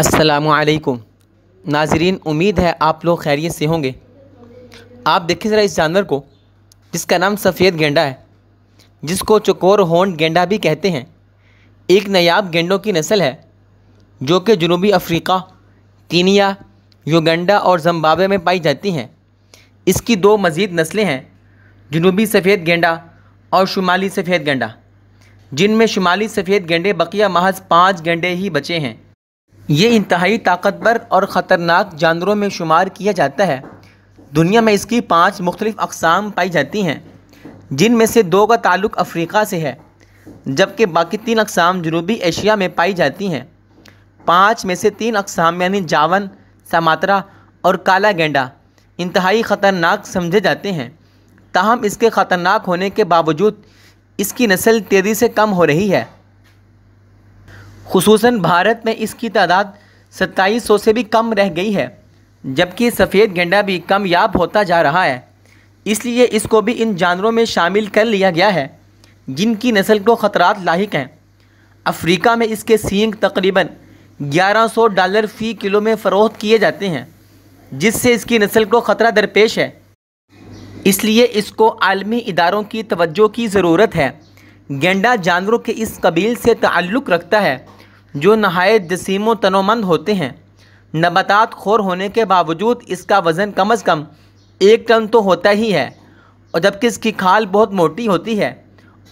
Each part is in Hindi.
असलकुम नाजरीन उम्मीद है आप लोग खैरियत से होंगे आप देखें ज़रा इस जानवर को जिसका नाम सफ़ेद गेंडा है जिसको चकोर होंड गेंडा भी कहते हैं एक नायाब गेंडों की नस्ल है जो कि जनूबी अफ्रीका कीनिया युगंडा और जम्बावे में पाई जाती हैं इसकी दो मज़ीद नस्लें हैं जनूबी सफ़ेद गेंडा और शुमाली सफ़ेद गेंडा जिनमें शुमाली सफ़ेद गेंडे बकिया महज पाँच गेंडे ही बचे हैं ये इंतहाई ताकतवर और ख़तरनाक जानवरों में शुमार किया जाता है दुनिया में इसकी पाँच मुख्तलिफ़ अकसाम पाई जाती हैं जिनमें से दो का ताल्लुक अफ्रीका से है जबकि बाकी तीन अकसाम जनूबी एशिया में पाई जाती हैं पाँच में से तीन अकसाम यानी जावन समात्रा और काला गेंडा इंतहाई ख़तरनाक समझे जाते हैं ताहम इसके ख़तरनाक होने के बावजूद इसकी नस्ल तेज़ी से कम हो रही है खसूस भारत में इसकी तादाद सत्ताईस सौ से भी कम रह गई है जबकि सफ़ेद गेंडा भी कमयाब होता जा रहा है इसलिए इसको भी इन जानवरों में शामिल कर लिया गया है जिनकी नस्ल को ख़तरात लाक हैं अफ्रीका में इसके सींग तकरीबन 1100 डॉलर फ़ी किलो में फ़रोख्त किए जाते हैं जिससे इसकी नस्ल को ख़तरा दरपेश है इसलिए इसको आलमी इदारों की तवज्जो की ज़रूरत है गेंडा जानवरों के इस कबील से ताल्लुक़ रखता है जो नहायत जसीम तनोमंद होते हैं नबातात खोर होने के बावजूद इसका वज़न कम अज़ कम एक टन तो होता ही है और जबकि इसकी खाल बहुत मोटी होती है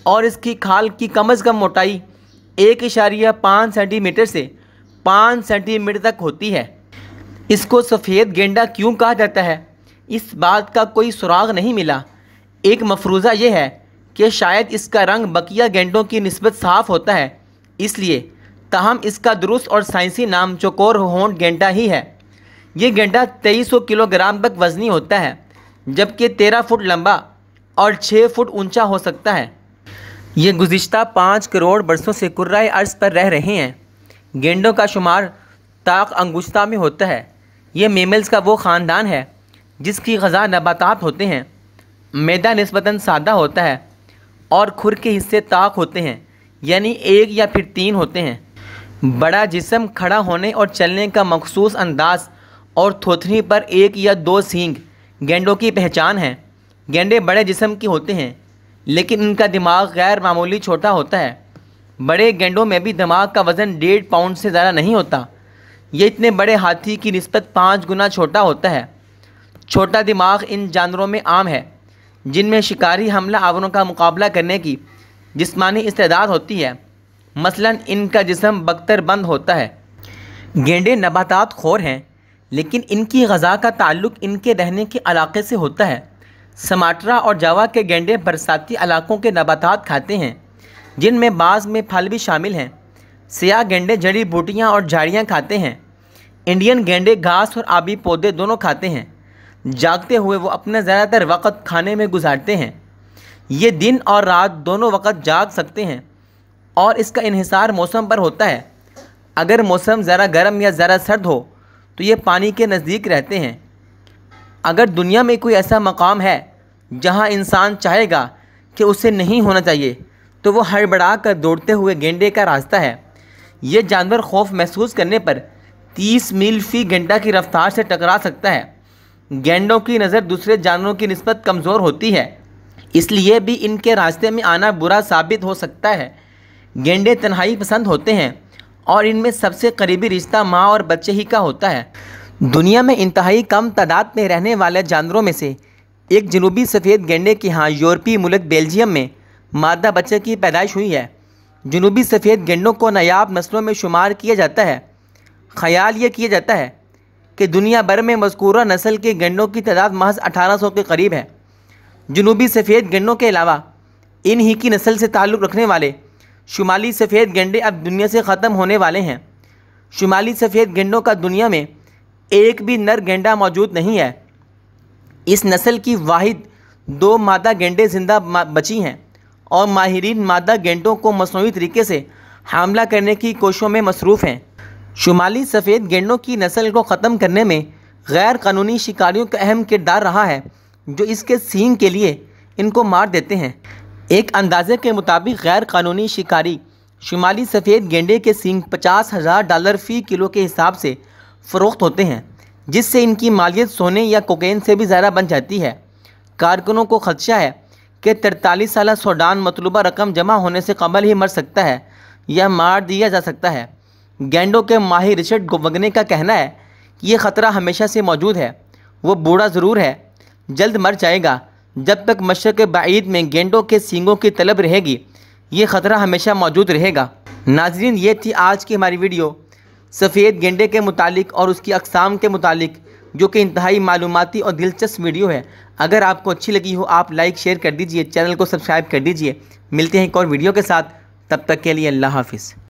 और इसकी खाल की कम अज़ कम मोटाई एक इशारिया पाँच सेंटीमीटर से पाँच सेंटीमीटर तक होती है इसको सफ़ेद गेंडा क्यों कहा जाता है इस बात का कोई सुराग नहीं मिला एक मफरूज़ा यह है कि शायद इसका रंग बकिया गेंडों की नस्बत साफ़ होता है इसलिए ताहम इसका दुरुस्त और साइंसी नाम चकोर होंड गेंडा ही है ये गेंडा 2300 किलोग्राम तक वजनी होता है जबकि 13 फुट लंबा और 6 फुट ऊंचा हो सकता है ये गुज्त पाँच करोड़ बरसों से कुर्रा अर्ज पर रह रहे हैं गेंडों का शुमार ताक अंगुश्ता में होता है ये मेमल्स का वो ख़ानदान है जिसकी गज़ा नबातात होते हैं मैदा नस्बता सादा होता है और खुर के हिस्से ताक होते हैं यानी एक या फिर तीन होते हैं बड़ा जिसम खड़ा होने और चलने का मखसूस अंदाज और थोथनी पर एक या दो सींग गेंडों की पहचान है गेंडे बड़े जिसम के होते हैं लेकिन उनका दिमाग गैर मामूली छोटा होता है बड़े गेंडों में भी दिमाग का वज़न डेढ़ पाउंड से ज़्यादा नहीं होता ये इतने बड़े हाथी की नस्बत पाँच गुना छोटा होता है छोटा दिमाग इन जानवरों में आम है जिनमें शिकारी हमला आवरों का मुकाबला करने की जिसमानी इस्तेदाद होती है मसलन इनका जिसम बख्तर बंद होता है गेंडे नबातात खोर हैं लेकिन इनकी गज़ा का ताल्लुक इनके रहने के इलाके से होता है समाटरा और जावा के गेंडे बरसाती इलाकों के नबातात खाते हैं जिनमें बाज़ में फल भी शामिल हैं सयाह गेंडे जड़ी बूटियाँ और झाड़ियाँ खाते हैं इंडियन गेंडे घास और आबी पौधे दोनों खाते हैं जागते हुए वो अपना ज़्यादातर वक़्त खाने में गुजारते हैं ये दिन और रात दोनों वक़्त जाग सकते हैं और इसका इहिसार मौसम पर होता है अगर मौसम ज़रा गर्म या ज़रा सर्द हो तो ये पानी के नज़दीक रहते हैं अगर दुनिया में कोई ऐसा मकाम है जहाँ इंसान चाहेगा कि उसे नहीं होना चाहिए तो वो हड़बड़ा कर दौड़ते हुए गेंडे का रास्ता है ये जानवर खौफ महसूस करने पर 30 मील फ़ी घंटा की रफ्तार से टकरा सकता है गेंडों की नज़र दूसरे जानवरों की नस्बत कमज़ोर होती है इसलिए भी इनके रास्ते में आना बुरा साबित हो सकता है गेंडे तन्हाई पसंद होते हैं और इनमें सबसे करीबी रिश्ता माँ और बच्चे ही का होता है दुनिया में इंतहाई कम तादाद में रहने वाले जानवरों में से एक जनूबी सफ़ेद गेंडे के यहाँ यूरोपीय मुल्क बेल्जियम में मादा बच्चे की पैदाइश हुई है जनूबी सफ़ेद गेंडों को नायाब नस्लों में शुमार किया जाता है ख्याल ये किया जाता है कि दुनिया भर में मस्कूरा नस्ल के गेंडों की तादाद महज 1800 के करीब है जनूबी सफ़ेद गेंडों के अलावा इन ही की नस्ल से ताल्लुक़ रखने वाले शुमाली सफ़ेद गेंडे अब दुनिया से ख़त्म होने वाले हैं शुमाली सफ़ेद गेंडों का दुनिया में एक भी नर गेंडा मौजूद नहीं है इस नस्ल की वाहिद दो मादा गेंडे जिंदा बची हैं और माहरीन मादा गेंडों को मसनू तरीके से हमला करने की कोशिशों में मसरूफ़ हैं शुमाली सफ़ेद गेंडों की नस्ल को ख़त्म करने में गैर कानूनी शिकारियों का अहम किरदार रहा है जो इसके सींग के लिए इनको मार देते हैं एक अंदाजे के मुताबिक गैर कानूनी शिकारी शुमाली सफ़ेद गेंडे के सिंग पचास हज़ार डॉलर फ़ी किलो के हिसाब से फ़रोख्त होते हैं जिससे इनकी मालियत सोने या कोकेन से भी ज़्यादा बन जाती है कारकुनों को खदशा है कि तरतालीस साल सोडान मतलूबा रकम जमा होने से कबल ही मर सकता है या मार दिया जा सकता है गेंडों के माहिर रिचर्ड गोवगने का कहना है कि यह ख़तरा हमेशा से मौजूद है वो बूढ़ा ज़रूर है जल्द मर जाएगा जब तक मशरक़ बाईद में गेंडों के सींगों की तलब रहेगी ये ख़तरा हमेशा मौजूद रहेगा नाजरीन ये थी आज की हमारी वीडियो सफ़ेद गेंडे के मुतालिक और उसकी अकसाम के मुतालिक जो कि इंतहाई मालूमती और दिलचस्प वीडियो है अगर आपको अच्छी लगी हो आप लाइक शेयर कर दीजिए चैनल को सब्सक्राइब कर दीजिए मिलते हैं एक और वीडियो के साथ तब तक के लिए अल्लाह हाफिज़